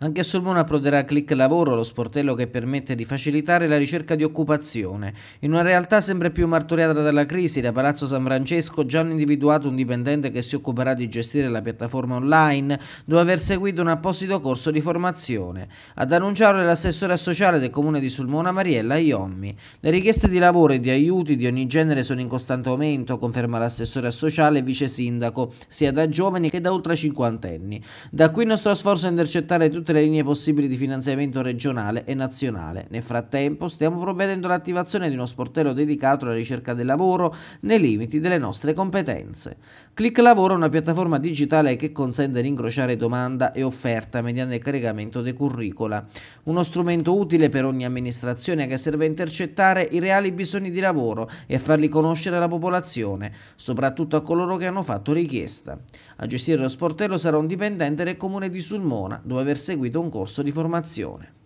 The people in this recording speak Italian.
Anche sul Mona approderà Click Lavoro, lo sportello che permette di facilitare la ricerca di occupazione. In una realtà sempre più martoriata dalla crisi, da Palazzo San Francesco già hanno individuato un dipendente che si occuperà di gestire la piattaforma online, dopo aver seguito un apposito corso di formazione. Ad annunciarlo è l'assessore sociale del comune di Sulmona, Mariella Iommi. Le richieste di lavoro e di aiuti di ogni genere sono in costante aumento, conferma l'assessore sociale e vice sindaco, sia da giovani che da ultra cinquantenni. Da qui il nostro sforzo a intercettare tutti tutte le linee possibili di finanziamento regionale e nazionale. Nel frattempo stiamo provvedendo all'attivazione di uno sportello dedicato alla ricerca del lavoro nei limiti delle nostre competenze. Click Lavoro è una piattaforma digitale che consente di incrociare domanda e offerta mediante il caricamento dei curricula, uno strumento utile per ogni amministrazione che serve a intercettare i reali bisogni di lavoro e a farli conoscere alla popolazione, soprattutto a coloro che hanno fatto richiesta. A gestire lo sportello sarà un dipendente del comune di Sulmona, dove aver seguito seguito un corso di formazione.